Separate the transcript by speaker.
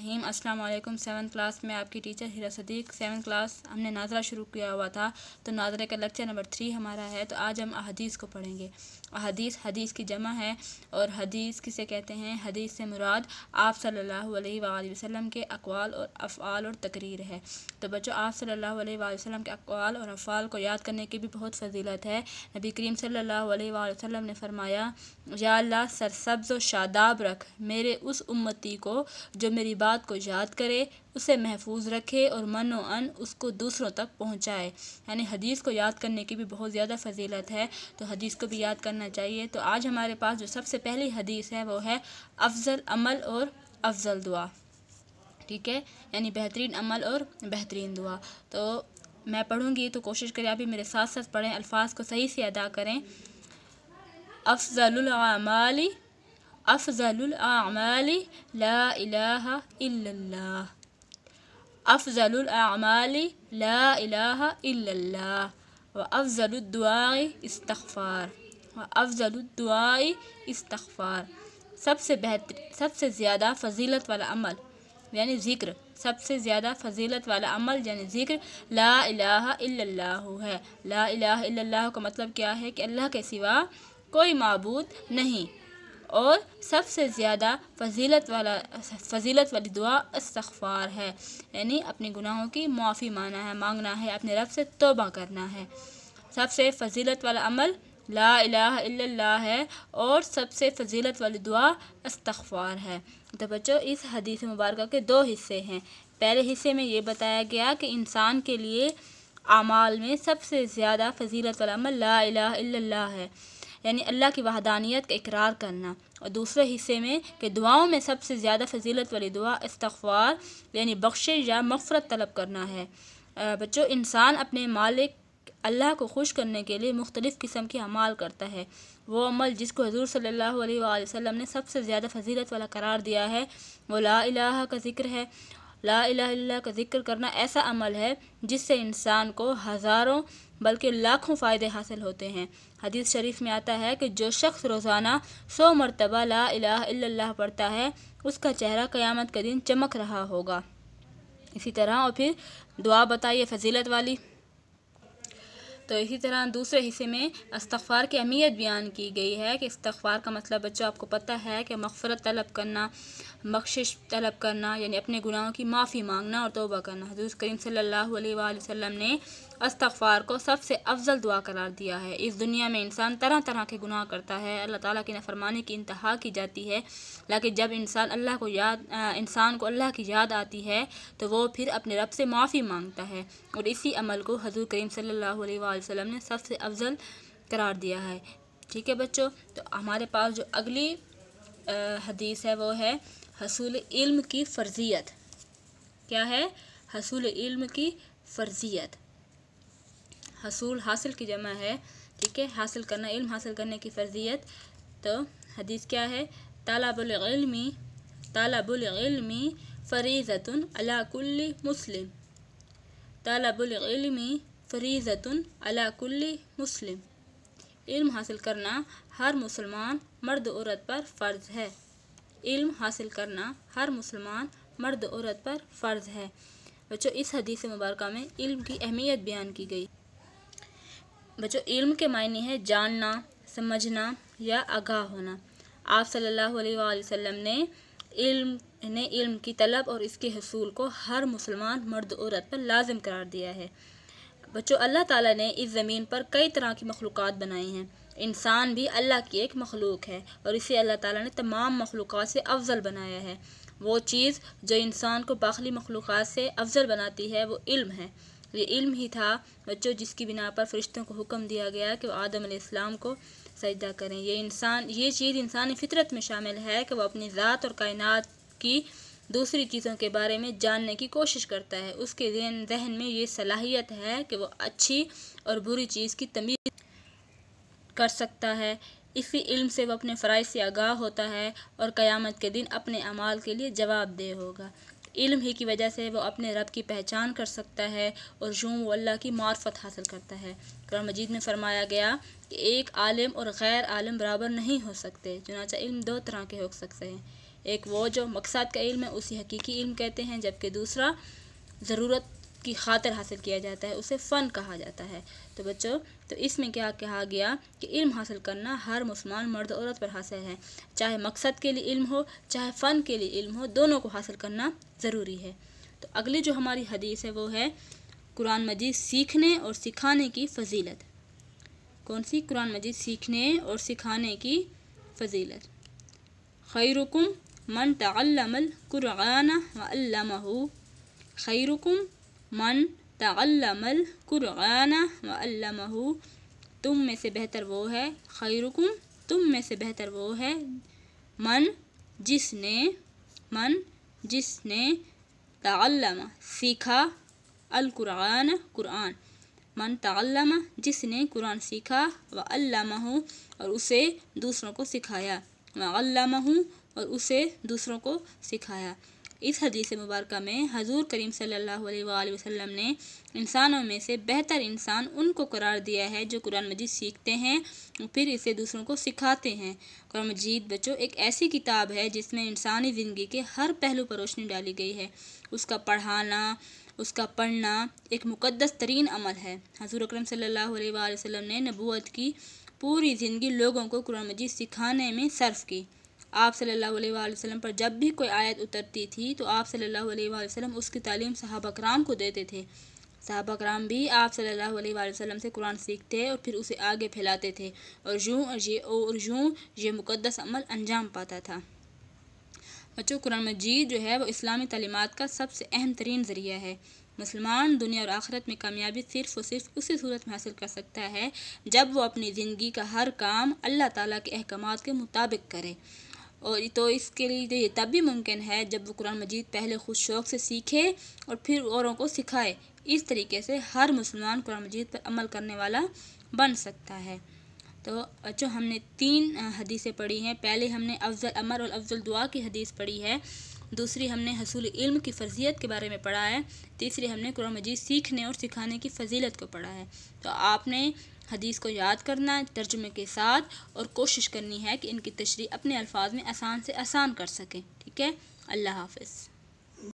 Speaker 1: रहीम अस्सलाम वालेकुम seven class में आपकी teacher Hira Sadiq seven class हमने नाजरा शुरू किया हुआ था तो नाजरे का लेक्चर नंबर थ्री हमारा है तो आज हम अदीस को पढ़ेंगे अदीस हदीस की जमा है और हदीस किसे कहते हैं हदीस से मुराद आप सल्लल्लाहु अलैहि वसल्लम के अकवाल और अफ़ाल और तकरीर है तो बच्चों आप सल्लल्लाहु वसलम के अकवाल और अफ़ाल को याद करने की भी बहुत फजीलत है नबी करीम सल्लल्लाहु अलैहि ने फरमाया या सरसब्ज़ व शादाब रख मेरे उस उम्मती को जो मेरी बात बात को याद करे उसे महफूज रखे और मन अन उसको दूसरों तक पहुँचाए यानी हदीस को याद करने की भी बहुत ज़्यादा फजीलत है तो हदीस को भी याद करना चाहिए तो आज हमारे पास जो सबसे पहली हदीस है वो है अफजल अमल और अफजल दुआ ठीक है यानी बेहतरीन अमल और बेहतरीन दुआ तो मैं पढ़ूँगी तो कोशिश करें अभी मेरे साथ साथ पढ़ें अल्फाज को सही से अदा करें अफजल अमाली أفضل الأعمال لا إله إلا الله أفضل الأعمال لا إله إلا الله وأفضل الدعاء استغفار وأفضل الدعاء استغفار سبسي بهتر سبسي زيادة فضيلة والأمل يعني ذكر سبسي زيادة فضيلة والأمل يعني ذكر لا إله إلا الله ہے لا إله إلا الله کا مطلب کیا ہے کہ اللہ کے سوا کوئی معبود نہیں और सबसे ज़्यादा फजीलत वाला फजीलत वाली दुआ इस्तफ़ार है यानी अपने गुनाहों की माफ़ी माना है मांगना है अपने रब से तोबा करना है सबसे फजीलत वाला अमल ला इला है और सबसे फजीलत वाली दुआ इस्तफ़ार है तो बच्चों इस हदीस मुबारक के दो हिस्से हैं पहले हिस्से में ये बताया गया कि इंसान के लिए अमाल में सबसे ज़्यादा फजीलत वाला अमल ला इला है यानी अल्लाह की वहदानियत का इकरार करना और दूसरे हिस्से में कि दुआओं में सबसे ज़्यादा फजीलत वाली दुआ इस्तवार यानी बख्श या मफ़रत तलब करना है बच्चों इंसान अपने मालिक अल्लाह को खुश करने के लिए मुख्तलिफ़ किस्म के अमाल करता है वो अमल जिसको हजूर सल्लल्लाहु अलैहि वसल्लम ने सबसे ज़्यादा फजीलत वाला करार दिया है वो ला का ज़िक्र है ला इला का जिक्र करना ऐसा अमल है जिससे इंसान को हज़ारों बल्कि लाखों फ़ायदे हासिल होते हैं हदीस शरीफ में आता है कि जो शख्स रोज़ाना सौ मरतबा ला इला पढ़ता है उसका चेहरा क़यामत के दिन चमक रहा होगा इसी तरह और फिर दुआ बताइए फजीलत वाली तो इसी तरह दूसरे हिस्से में इस्तफ़ार की अहमियत बयान की गई है कि इस्तफ़ार का मतलब बच्चों आपको पता है कि मफ़रत तलब करना बख्शिश तलब करना यानी अपने गुनाहों की माफ़ी मांगना और तोबा करना हजूर करीम सल्लल्लाहु अलैहि वसल्लम ने अस्तफ़ार को सबसे अफजल दुआ करार दिया है इस दुनिया में इंसान तरह तरह के गुनाह करता है अल्लाह ताला की नफरमानी की इंतहा की जाती है लेकिन जब इंसान अल्लाह को याद इंसान को अल्लाह की याद आती है तो वह फिर अपने रब से माफ़ी मांगता है और इसी अमल को हजूर करीम सल्लल्लाहु अलैहि वसल्लम ने सबसे अफजल करार दिया है ठीक है बच्चों तो हमारे पास जो अगली हदीस है वो है हसूल इल्म की फ़र्जियत क्या है हसूल इल्म की फ़र्जियत हसूल हासिल की जमा है ठीक है हासिल करना इल्म हासिल करने की फ़र्जियत तो हदीस क्या है तालाबुलमी तालाबुलमी फ़रीज़तन अलाकुल्ल मुस्लिम तालाबुलमी फ़रीज़तन अलाकुल्ल मुस्लिम इल्म हासिल करना हर मुसलमान मर्द औरत पर फ़र्ज़ है इल्म हासिल करना हर मुसलमान मर्द औरत पर फ़र्ज़ है बच्चों इस हदीस मुबारक में इल्म की अहमियत बयान की गई बच्चों इल्म के मायने हैं जानना समझना या आगाह होना आप सल्लल्लाहु अलैहि वसल्लम ने इल्म ने इल्म की तलब और इसके हसूल को हर मुसलमान मर्द औरत पर लाजम करार दिया है बच्चों अल्लाह ताला ने इस ज़मीन पर कई तरह की मखलूक़ात बनाई हैं इंसान भी अल्लाह की एक मखलूक है और इसे अल्लाह ताला ने तमाम मखलूक से अफजल बनाया है वो चीज़ जो इंसान को बाखली मखलूक से अफजल बनाती है वो इल्म है ये इल्म ही था बच्चों जिसकी बिना पर फरिश्तों को हुक्म दिया गया कि वो आदम इस्लाम को सजदा करें ये इंसान ये चीज़ इंसानी फितरत में शामिल है कि वह अपनी ज़ात और कायनत की दूसरी चीज़ों के बारे में जानने की कोशिश करता है उसके जहन में ये सलाहियत है कि वह अच्छी और बुरी चीज़ की तमीज़ कर सकता है इसी इल्म से वह अपने फ़राइज से आगाह होता है और क़यामत के दिन अपने अमाल के लिए जवाबदेह होगा इल्म ही की वजह से वह अपने रब की पहचान कर सकता है और यूँ वो अल्लाह की मार्फत हासिल करता है कुरान मजीद में फरमाया गया कि एक आलम और गैर आलम बराबर नहीं हो सकते चुनाचा इल्म दो तरह के हो सकते हैं एक वो जो मकसद का इल्म है उसी हकीकी इल्म कहते हैं जबकि दूसरा ज़रूरत की खातर हासिल किया जाता है उसे फ़न कहा जाता है तो बच्चों तो इसमें क्या कहा गया कि इल्म हासिल करना हर मुसलमान मर्द औरत पर हासिल है चाहे मकसद के लिए इल्म हो चाहे फ़न के लिए इल्म हो दोनों को हासिल करना ज़रूरी है तो अगली जो हमारी हदीस है वो है कुरान मजीद सीखने और सिखाने की फजीलत कौन सी कुरान मजीद सीखने और सिखाने की फजीलत खैरुकुम मन तमल कुराना व अल्लामहू खैरुकुम मन तमल कुराना वल्लमहू तुम में से बेहतर वो है खैरुकुम तुम में से बेहतर वो है मन जिसने मन जिसने तम सीखा अल कुरान कुरान मन तम जिसने कुरान सीखा व और उसे दूसरों को सिखाया व अल्लामहू और उसे दूसरों को सिखाया इस हदीस मुबारक में हजूर करीम सल्ला वसम ने इंसानों में से बेहतर इंसान उनको करार दिया है जो कुरान मजीद सीखते हैं फिर इसे दूसरों को सिखाते हैं कुरान मजीद बच्चों एक ऐसी किताब है जिसमें इंसानी ज़िंदगी के हर पहलू पर रोशनी डाली गई है उसका पढ़ाना उसका पढ़ना एक मुक़दस तरीन अमल है हजूर अक्रम सल्ला वसम ने नबूत की पूरी ज़िंदगी लोगों को कुरान मजीद सिखाने में सर्फ की आप सल्लल्लाहु अलैहि वसल्लम पर जब भी कोई आयत उतरती थी तो आप सल्लल्लाहु अलैहि वसल्लम उसकी तालीम सहाबा कराम को देते थे सहाबा कराम भी आप सल्लल्लाहु अलैहि वसल्लम से कुरान सीखते और फिर उसे आगे फैलाते थे और यूँ ये और यूँ ये मुकदस अमल अंजाम पाता था बच्चों कुरान मजीद जो है वो इस्लामी तलीमत का सबसे अहम तरीन ज़रिया है मुसलमान दुनिया और आखरत में कामयाबी सिर्फ और सिर्फ उसी सूरत में हासिल कर सकता है जब वो अपनी ज़िंदगी का हर काम अल्लाह ताला के अहकाम के मुताबिक करे और तो इसके लिए तब भी मुमकिन है जब वो कुरान मजीद पहले खुद शौक़ से सीखे और फिर औरों को सिखाए इस तरीके से हर मुसलमान कुरान मजीद पर अमल करने वाला बन सकता है तो अच्छो हमने तीन हदीसें पढ़ी हैं पहले हमने अफजल अमर और अफजल दुआ की हदीस पढ़ी है दूसरी हमने हसूल इल्म की फजीलत के बारे में पढ़ा है तीसरी हमने कुरान मजीद सीखने और सिखाने की फजीलत को पढ़ा है तो आपने हदीस को याद करना है तर्जुमे के साथ और कोशिश करनी है कि इनकी तशरी अपने अल्फाज में आसान से आसान कर सकें ठीक है अल्लाह हाफिज़